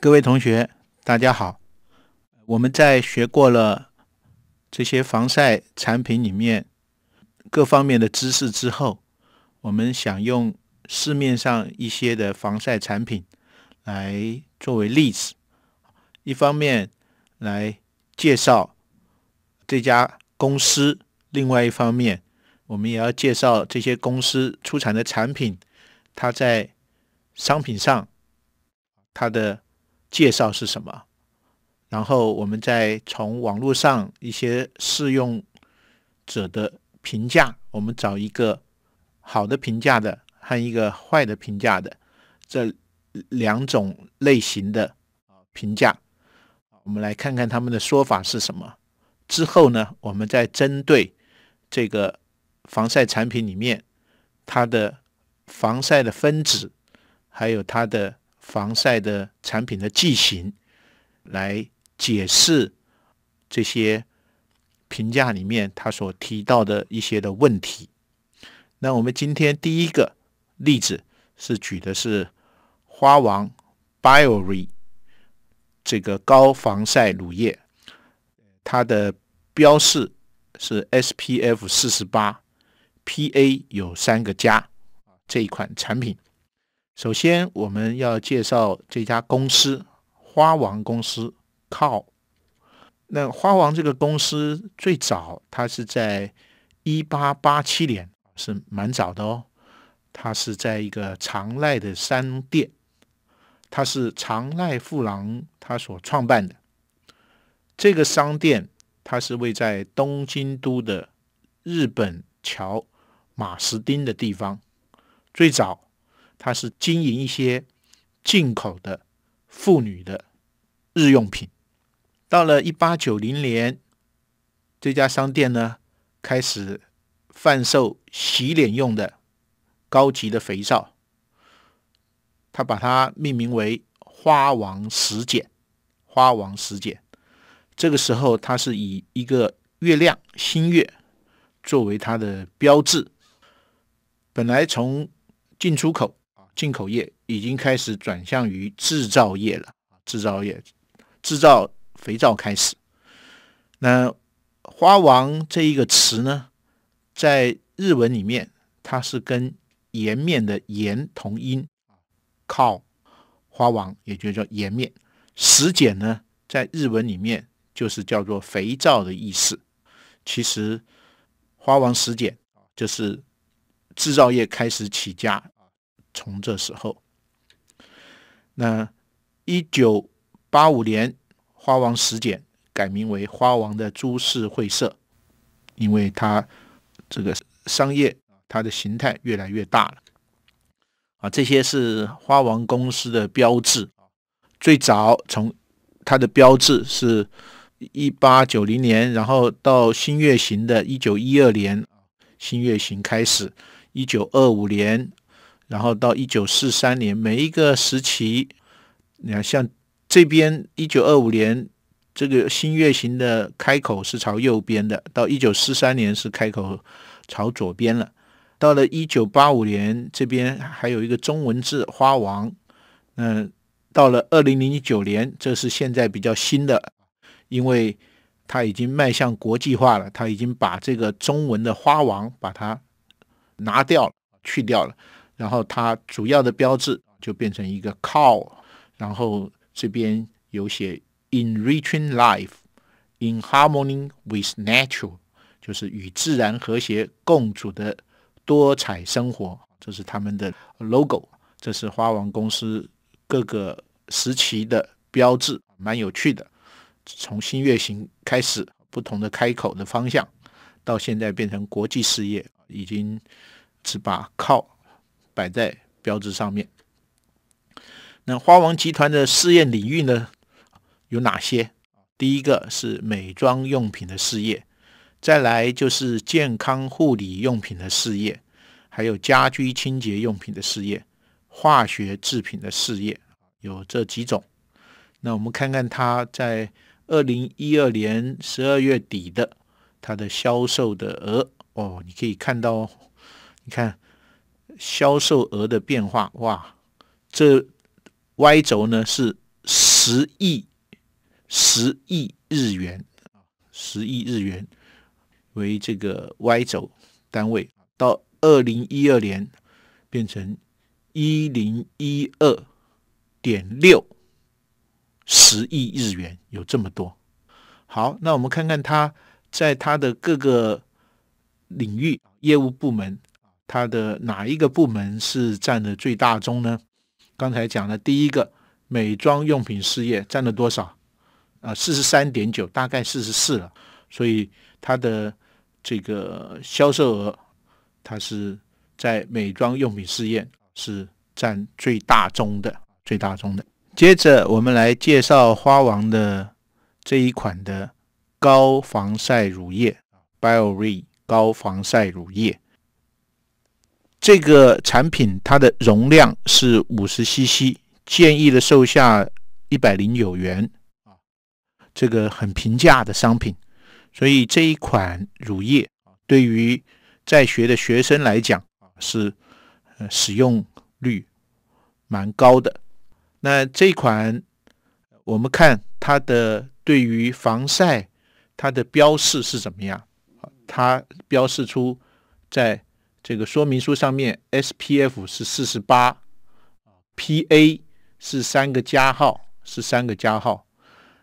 各位同学，大家好。我们在学过了这些防晒产品里面各方面的知识之后，我们想用市面上一些的防晒产品来作为例子，一方面来介绍这家公司，另外一方面，我们也要介绍这些公司出产的产品，它在商品上它的。介绍是什么？然后我们再从网络上一些试用者的评价，我们找一个好的评价的和一个坏的评价的这两种类型的评价，我们来看看他们的说法是什么。之后呢，我们再针对这个防晒产品里面它的防晒的分子，还有它的。防晒的产品的剂型来解释这些评价里面它所提到的一些的问题。那我们今天第一个例子是举的是花王 Biore 这个高防晒乳液，它的标示是 SPF 四十八，PA 有三个加，这一款产品。首先，我们要介绍这家公司——花王公司。靠，那花王这个公司最早，它是在一八八七年，是蛮早的哦。它是在一个长濑的商店，它是长濑富郎他所创办的。这个商店，它是位在东京都的日本桥马石町的地方，最早。他是经营一些进口的妇女的日用品。到了一八九零年，这家商店呢开始贩售洗脸用的高级的肥皂，他把它命名为“花王石碱”。花王石碱，这个时候它是以一个月亮、新月作为它的标志。本来从进出口。进口业已经开始转向于制造业了，制造业制造肥皂开始。那“花王”这一个词呢，在日文里面，它是跟“颜面”的“颜”同音，靠花王也就叫颜面。石碱呢，在日文里面就是叫做肥皂的意思。其实，花王石碱就是制造业开始起家。从这时候，那一九八五年，花王实碱改名为花王的株式会社，因为它这个商业它的形态越来越大了。啊，这些是花王公司的标志。最早从它的标志是一八九零年，然后到新月型的，一九一二年，新月型开始，一九二五年。然后到一九四三年，每一个时期，你看，像这边一九二五年，这个新月形的开口是朝右边的；到一九四三年是开口朝左边了；到了一九八五年，这边还有一个中文字“花王”。嗯，到了二零零九年，这是现在比较新的，因为它已经迈向国际化了，它已经把这个中文的“花王”把它拿掉了，去掉了。然后它主要的标志就变成一个 cow，然后这边有写 enriching life in harmony with nature，就是与自然和谐共处的多彩生活。这是他们的 logo，这是花王公司各个时期的标志，蛮有趣的。从新月形开始，不同的开口的方向，到现在变成国际事业，已经只把 c l l 摆在标志上面。那花王集团的试验领域呢有哪些？第一个是美妆用品的事业，再来就是健康护理用品的事业，还有家居清洁用品的事业，化学制品的事业，有这几种。那我们看看它在二零一二年十二月底的它的销售的额哦，你可以看到，你看。销售额的变化，哇，这 Y 轴呢是十亿十亿日元，十亿日元为这个 Y 轴单位，到二零一二年变成一零一二点六十亿日元，有这么多。好，那我们看看它在它的各个领域业务部门。它的哪一个部门是占的最大宗呢？刚才讲了第一个，美妆用品事业占了多少？啊，四十三点九，大概四十四了。所以它的这个销售额，它是在美妆用品事业是占最大宗的，最大宗的。接着我们来介绍花王的这一款的高防晒乳液 b i o r e y 高防晒乳液。这个产品它的容量是五十 cc，建议的售价一百零九元啊，这个很平价的商品，所以这一款乳液啊，对于在学的学生来讲啊，是呃使用率蛮高的。那这款我们看它的对于防晒，它的标示是怎么样它标示出在。这个说明书上面 SPF 是四十八，PA 是三个加号，是三个加号。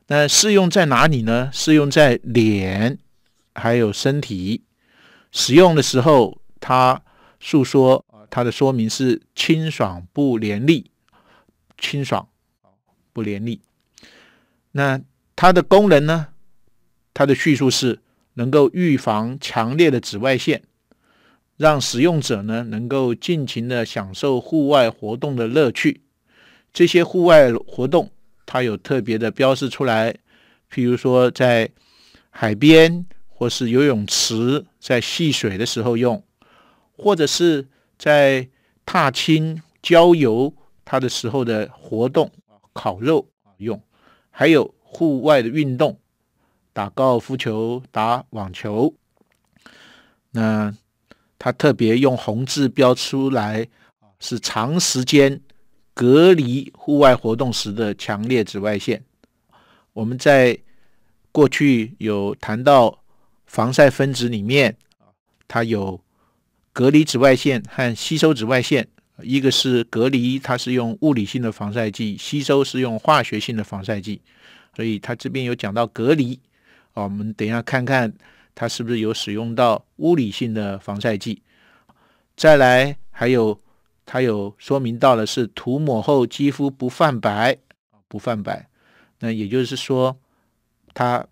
那适用在哪里呢？适用在脸，还有身体。使用的时候，它诉说它的说明是清爽不黏腻，清爽不黏腻。那它的功能呢？它的叙述是能够预防强烈的紫外线。让使用者呢能够尽情的享受户外活动的乐趣。这些户外活动，它有特别的标识出来，譬如说在海边或是游泳池在戏水的时候用，或者是在踏青郊游它的时候的活动，烤肉用，还有户外的运动，打高尔夫球、打网球，那。它特别用红字标出来，是长时间隔离户外活动时的强烈紫外线。我们在过去有谈到防晒分子里面，它有隔离紫外线和吸收紫外线，一个是隔离，它是用物理性的防晒剂；吸收是用化学性的防晒剂。所以它这边有讲到隔离，我们等一下看看。它是不是有使用到物理性的防晒剂？再来，还有它有说明到的是涂抹后肌肤不泛白，不泛白。那也就是说，它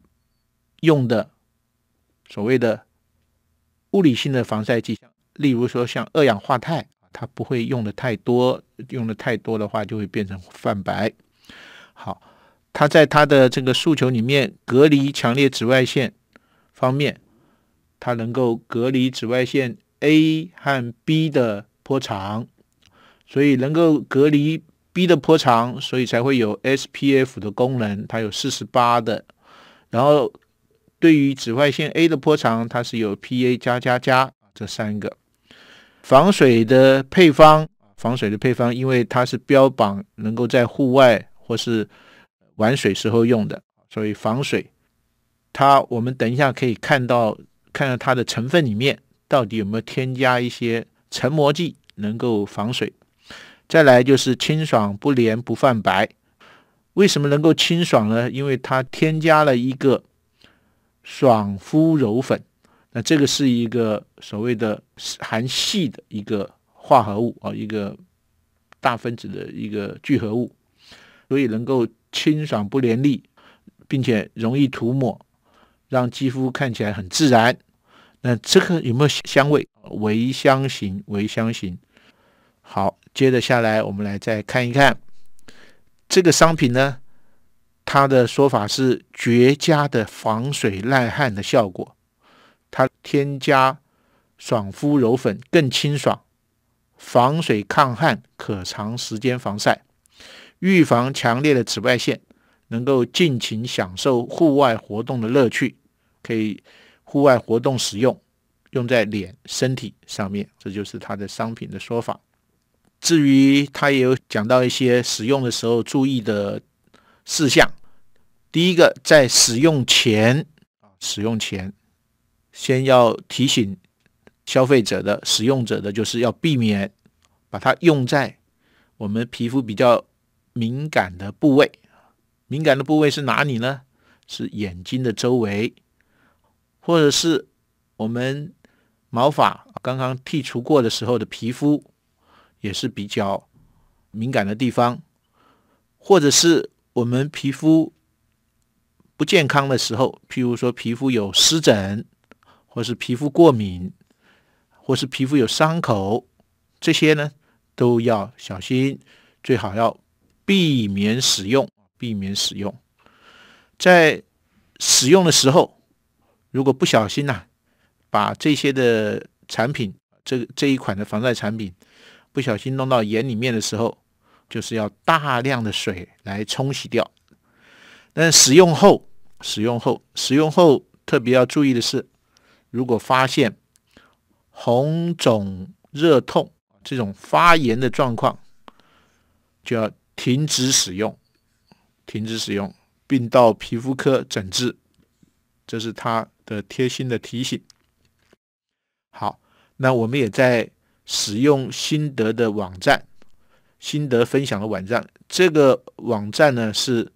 用的所谓的物理性的防晒剂，像例如说像二氧化钛，它不会用的太多，用的太多的话就会变成泛白。好，它在它的这个诉求里面隔离强烈紫外线。方面，它能够隔离紫外线 A 和 B 的波长，所以能够隔离 B 的波长，所以才会有 SPF 的功能。它有四十八的，然后对于紫外线 A 的波长，它是有 PA 加加加这三个防水的配方。防水的配方，因为它是标榜能够在户外或是玩水时候用的，所以防水。它我们等一下可以看到，看看它的成分里面到底有没有添加一些成膜剂，能够防水。再来就是清爽不粘不泛白，为什么能够清爽呢？因为它添加了一个爽肤柔粉，那这个是一个所谓的含细的一个化合物啊，一个大分子的一个聚合物，所以能够清爽不粘腻，并且容易涂抹。让肌肤看起来很自然。那这个有没有香味？微香型，微香型。好，接着下来我们来再看一看这个商品呢，它的说法是绝佳的防水耐汗的效果。它添加爽肤柔粉，更清爽，防水抗汗，可长时间防晒，预防强烈的紫外线，能够尽情享受户外活动的乐趣。可以户外活动使用，用在脸、身体上面，这就是它的商品的说法。至于它也有讲到一些使用的时候注意的事项。第一个，在使用前啊，使用前先要提醒消费者的、使用者的，就是要避免把它用在我们皮肤比较敏感的部位。敏感的部位是哪里呢？是眼睛的周围。或者是我们毛发刚刚剔除过的时候的皮肤，也是比较敏感的地方；或者是我们皮肤不健康的时候，譬如说皮肤有湿疹，或是皮肤过敏，或是皮肤有伤口，这些呢都要小心，最好要避免使用，避免使用。在使用的时候。如果不小心呐，把这些的产品，这这一款的防晒产品，不小心弄到眼里面的时候，就是要大量的水来冲洗掉。但使用后，使用后，使用后，特别要注意的是，如果发现红肿、热痛这种发炎的状况，就要停止使用，停止使用，并到皮肤科诊治。这是他的贴心的提醒。好，那我们也在使用心得的网站，心得分享的网站。这个网站呢是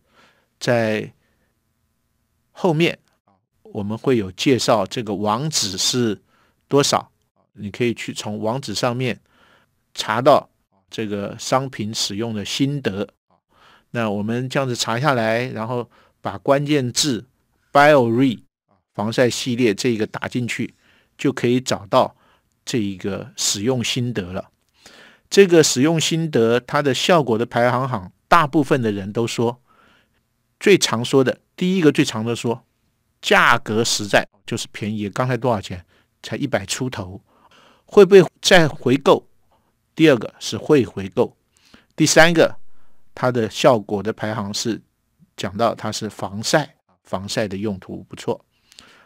在后面，我们会有介绍。这个网址是多少？你可以去从网址上面查到这个商品使用的心得。那我们这样子查下来，然后把关键字。b i l e r e e 防晒系列，这个打进去就可以找到这一个使用心得了。这个使用心得它的效果的排行榜，大部分的人都说最常说的第一个最常的说价格实在就是便宜。刚才多少钱？才一百出头，会不会再回购？第二个是会回购。第三个它的效果的排行是讲到它是防晒。防晒的用途不错，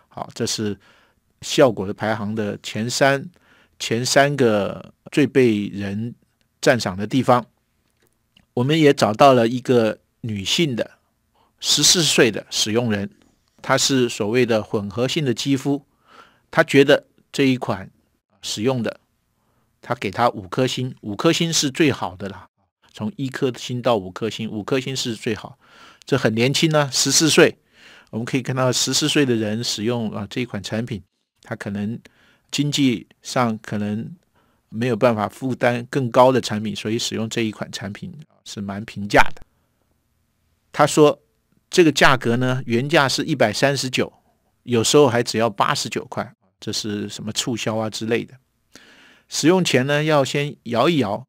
好，这是效果的排行的前三，前三个最被人赞赏的地方。我们也找到了一个女性的十四岁的使用人，她是所谓的混合性的肌肤，她觉得这一款使用的，她给她五颗星，五颗星是最好的啦。从一颗星到五颗星，五颗星是最好。这很年轻呢，十四岁。我们可以看到，十四岁的人使用啊这一款产品，他可能经济上可能没有办法负担更高的产品，所以使用这一款产品是蛮平价的。他说，这个价格呢，原价是一百三十九，有时候还只要八十九块，这是什么促销啊之类的。使用前呢，要先摇一摇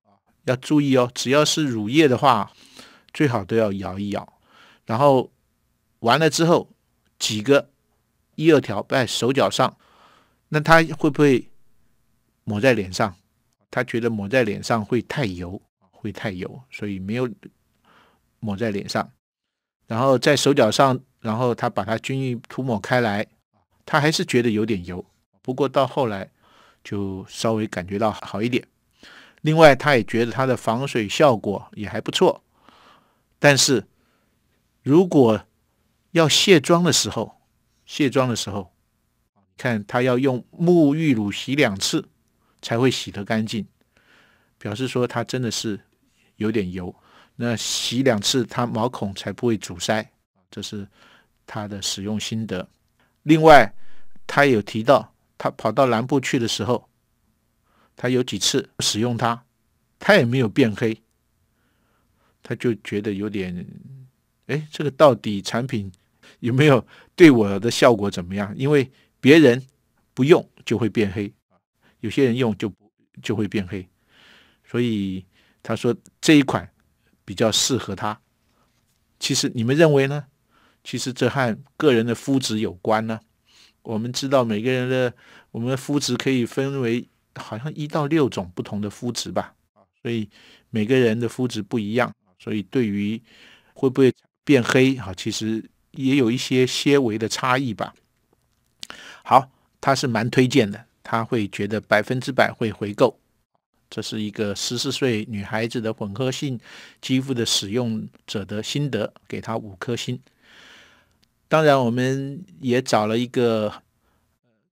要注意哦，只要是乳液的话，最好都要摇一摇，然后。完了之后，几个一二条在手脚上，那他会不会抹在脸上？他觉得抹在脸上会太油，会太油，所以没有抹在脸上。然后在手脚上，然后他把它均匀涂抹开来，他还是觉得有点油。不过到后来就稍微感觉到好一点。另外，他也觉得它的防水效果也还不错。但是如果要卸妆的时候，卸妆的时候，看他要用沐浴乳洗两次才会洗得干净，表示说他真的是有点油。那洗两次，他毛孔才不会阻塞，这是他的使用心得。另外，他有提到，他跑到南部去的时候，他有几次使用它，他也没有变黑，他就觉得有点，哎，这个到底产品？有没有对我的效果怎么样？因为别人不用就会变黑，有些人用就就会变黑，所以他说这一款比较适合他。其实你们认为呢？其实这和个人的肤质有关呢。我们知道每个人的我们的肤质可以分为好像一到六种不同的肤质吧，所以每个人的肤质不一样，所以对于会不会变黑，啊，其实。也有一些些微的差异吧。好，他是蛮推荐的，他会觉得百分之百会回购。这是一个十四岁女孩子的混合性肌肤的使用者的心得，给他五颗星。当然，我们也找了一个，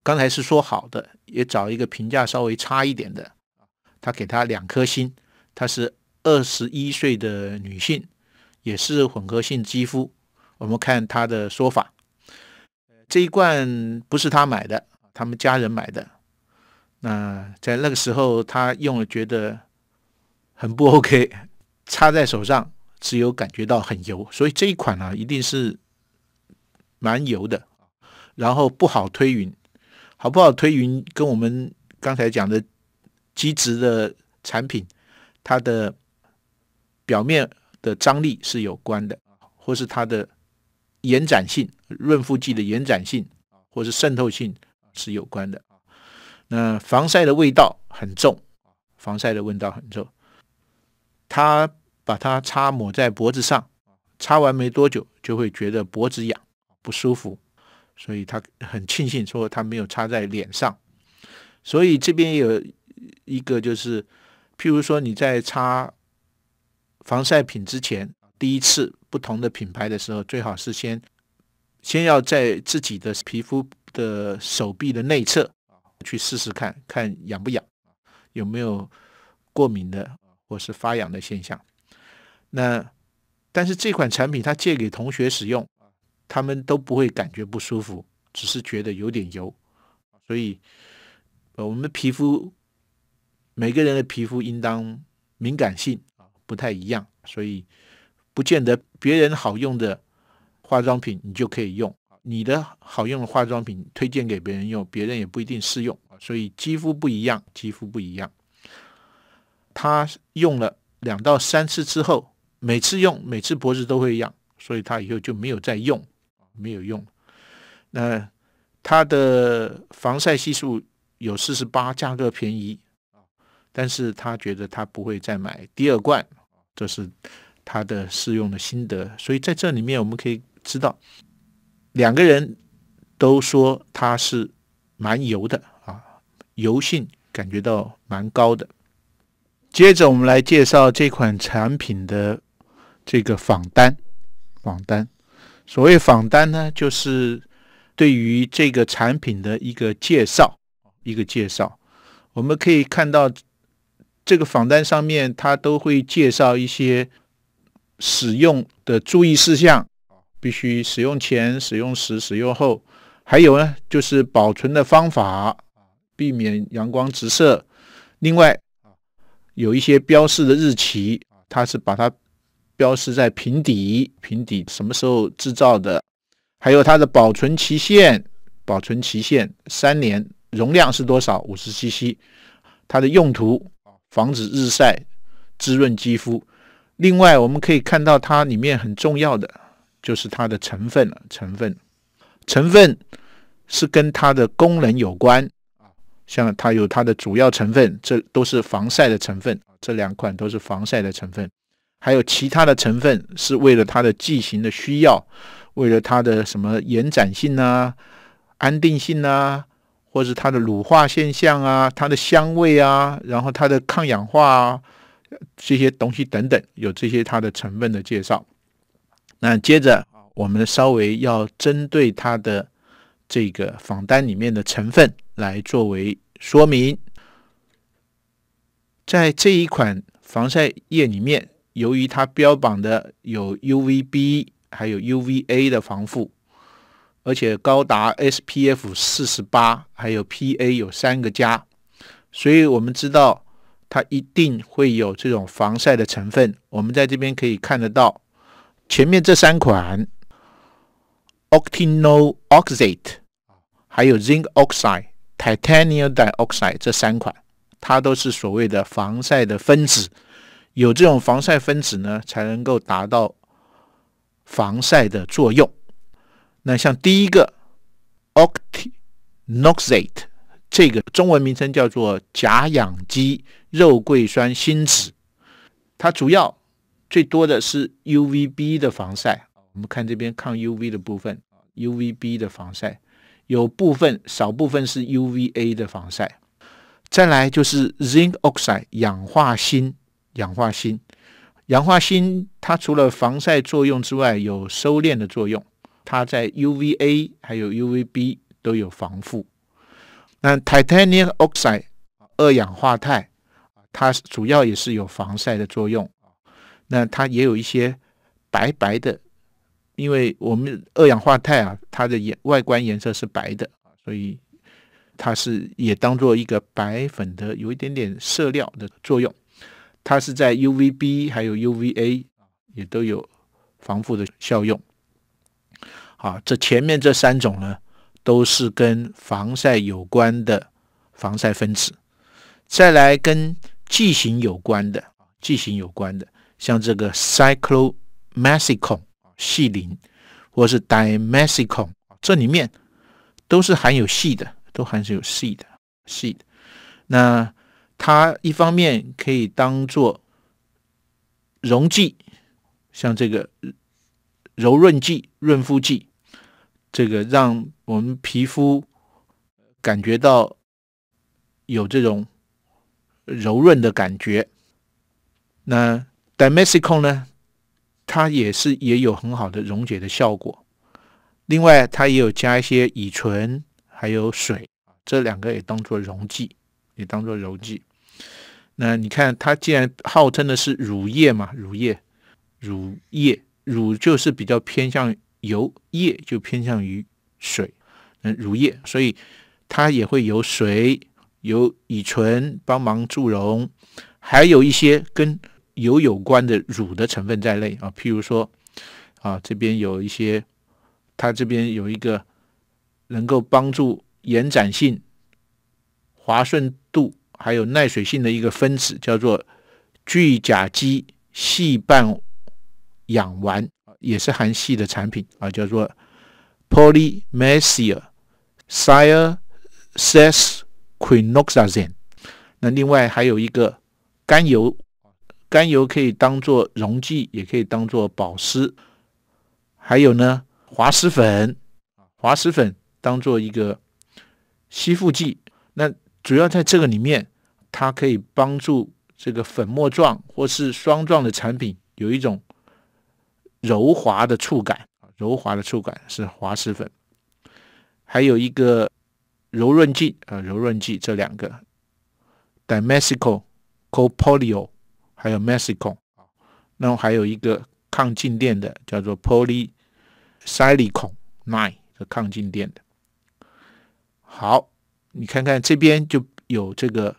刚才是说好的，也找一个评价稍微差一点的，他给他两颗星。她是二十一岁的女性，也是混合性肌肤。我们看他的说法，这一罐不是他买的，他们家人买的。那在那个时候，他用了觉得很不 OK，擦在手上只有感觉到很油，所以这一款呢一定是蛮油的，然后不好推匀，好不好推匀跟我们刚才讲的基质的产品它的表面的张力是有关的，或是它的。延展性、润肤剂的延展性，或是渗透性是有关的。那防晒的味道很重，防晒的味道很重。他把它擦抹在脖子上，擦完没多久就会觉得脖子痒不舒服，所以他很庆幸说他没有擦在脸上。所以这边有一个就是，譬如说你在擦防晒品之前。第一次不同的品牌的时候，最好是先先要在自己的皮肤的手臂的内侧啊去试试看看痒不痒，有没有过敏的或是发痒的现象。那但是这款产品它借给同学使用啊，他们都不会感觉不舒服，只是觉得有点油。所以我们皮肤每个人的皮肤应当敏感性啊不太一样，所以。不见得别人好用的化妆品你就可以用，你的好用的化妆品推荐给别人用，别人也不一定适用所以肌肤不一样，肌肤不一样。他用了两到三次之后，每次用每次脖子都会痒，所以他以后就没有再用，没有用。那他的防晒系数有四十八，价格便宜啊，但是他觉得他不会再买第二罐，这是。他的试用的心得，所以在这里面我们可以知道，两个人都说他是蛮油的啊，油性感觉到蛮高的。接着我们来介绍这款产品的这个仿单，仿单。所谓仿单呢，就是对于这个产品的一个介绍，一个介绍。我们可以看到这个仿单上面，它都会介绍一些。使用的注意事项：必须使用前、使用时、使用后，还有呢，就是保存的方法，避免阳光直射。另外，有一些标示的日期，它是把它标示在瓶底，瓶底什么时候制造的，还有它的保存期限，保存期限三年，容量是多少，五十 cc，它的用途，防止日晒，滋润肌肤。另外，我们可以看到它里面很重要的就是它的成分了。成分、成分是跟它的功能有关啊。像它有它的主要成分，这都是防晒的成分。这两款都是防晒的成分，还有其他的成分是为了它的剂型的需要，为了它的什么延展性啊、安定性啊，或是它的乳化现象啊、它的香味啊，然后它的抗氧化啊。这些东西等等，有这些它的成分的介绍。那接着，我们稍微要针对它的这个榜单里面的成分来作为说明。在这一款防晒液里面，由于它标榜的有 UVB 还有 UVA 的防护，而且高达 SPF 四十八，还有 PA 有三个加，所以我们知道。它一定会有这种防晒的成分。我们在这边可以看得到，前面这三款，octinoxate，还有 zinc oxide、titanium dioxide 这三款，它都是所谓的防晒的分子。有这种防晒分子呢，才能够达到防晒的作用。那像第一个 octinoxate。这个中文名称叫做甲氧基肉桂酸锌酯，它主要最多的是 U V B 的防晒。我们看这边抗 U V 的部分，U V B 的防晒有部分少部分是 U V A 的防晒。再来就是 Zinc Oxide 氧化锌，氧化锌，氧化锌它除了防晒作用之外，有收敛的作用，它在 U V A 还有 U V B 都有防护。那 titanium oxide 二氧化钛，它主要也是有防晒的作用啊。那它也有一些白白的，因为我们二氧化钛啊，它的颜外观颜色是白的啊，所以它是也当做一个白粉的，有一点点色料的作用。它是在 U V B 还有 U V A 啊，也都有防腐的效用。好，这前面这三种呢。都是跟防晒有关的防晒分子，再来跟剂型有关的，剂型有关的，像这个 c y c l o h e c y l 细磷，或是 d i m e c h y l 这里面都是含有细的，都含有细的细的。那它一方面可以当做溶剂，像这个柔润剂、润肤剂。这个让我们皮肤感觉到有这种柔润的感觉。那 d i m e t i c l 呢，它也是也有很好的溶解的效果。另外，它也有加一些乙醇，还有水，这两个也当做溶剂，也当做溶剂。那你看，它既然号称的是乳液嘛，乳液，乳液，乳就是比较偏向。油液就偏向于水，嗯，乳液，所以它也会由水、由乙醇帮忙助溶，还有一些跟油有关的乳的成分在内啊，譬如说啊，这边有一些，它这边有一个能够帮助延展性、滑顺度还有耐水性的一个分子，叫做聚甲基细半氧烷。也是韩系的产品啊，叫做 Polymesia Sire Sesquinoxazene。那另外还有一个甘油，甘油可以当做溶剂，也可以当做保湿。还有呢，滑石粉，滑石粉当做一个吸附剂。那主要在这个里面，它可以帮助这个粉末状或是霜状的产品有一种。柔滑的触感，啊，柔滑的触感是滑石粉，还有一个柔润剂，啊，柔润剂这两个 d i m e s i c l c o p o l i o 还有 m e t h y 啊，然后还有一个抗静电的叫做 poly s i l i c o n nine，的抗静电的。好，你看看这边就有这个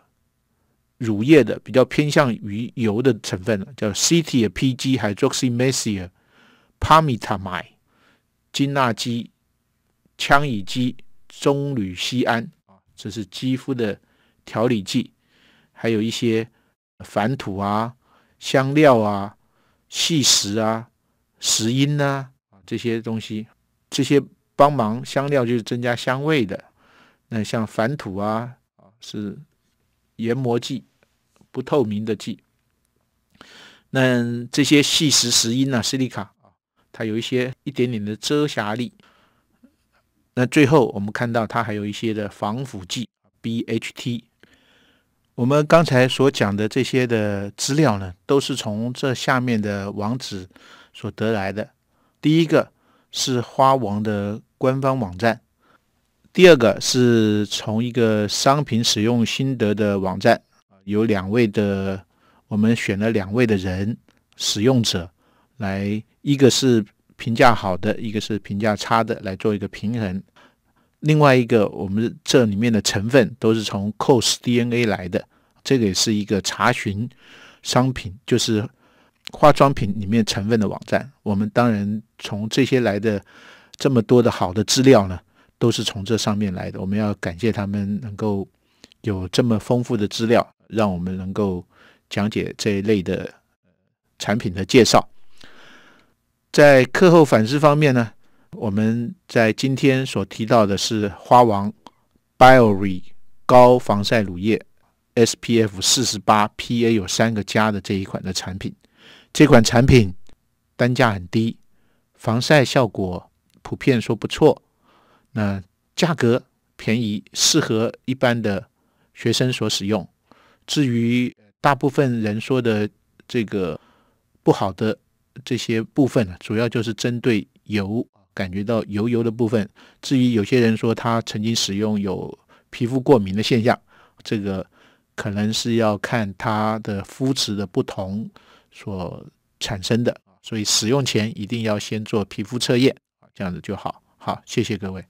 乳液的，比较偏向于油的成分了，叫 c t PG h y d r o x y m e t h y 帕米塔迈、金娜基、羟乙基棕榈酰胺啊，这是肌肤的调理剂，还有一些矾土啊、香料啊、细石啊、石英呐啊这些东西，这些帮忙香料就是增加香味的。那像矾土啊啊是研磨剂，不透明的剂。那这些细石石英啊，石里卡。它有一些一点点的遮瑕力，那最后我们看到它还有一些的防腐剂 BHT。我们刚才所讲的这些的资料呢，都是从这下面的网址所得来的。第一个是花王的官方网站，第二个是从一个商品使用心得的网站，有两位的，我们选了两位的人使用者来。一个是评价好的，一个是评价差的，来做一个平衡。另外一个，我们这里面的成分都是从 CosDNA 来的，这个也是一个查询商品，就是化妆品里面成分的网站。我们当然从这些来的这么多的好的资料呢，都是从这上面来的。我们要感谢他们能够有这么丰富的资料，让我们能够讲解这一类的产品的介绍。在课后反思方面呢，我们在今天所提到的是花王 （BIORE） 高防晒乳液，SPF 48，PA 有三个加的这一款的产品。这款产品单价很低，防晒效果普遍说不错。那价格便宜，适合一般的学生所使用。至于大部分人说的这个不好的。这些部分呢，主要就是针对油，感觉到油油的部分。至于有些人说他曾经使用有皮肤过敏的现象，这个可能是要看他的肤质的不同所产生的，所以使用前一定要先做皮肤测验，这样子就好。好，谢谢各位。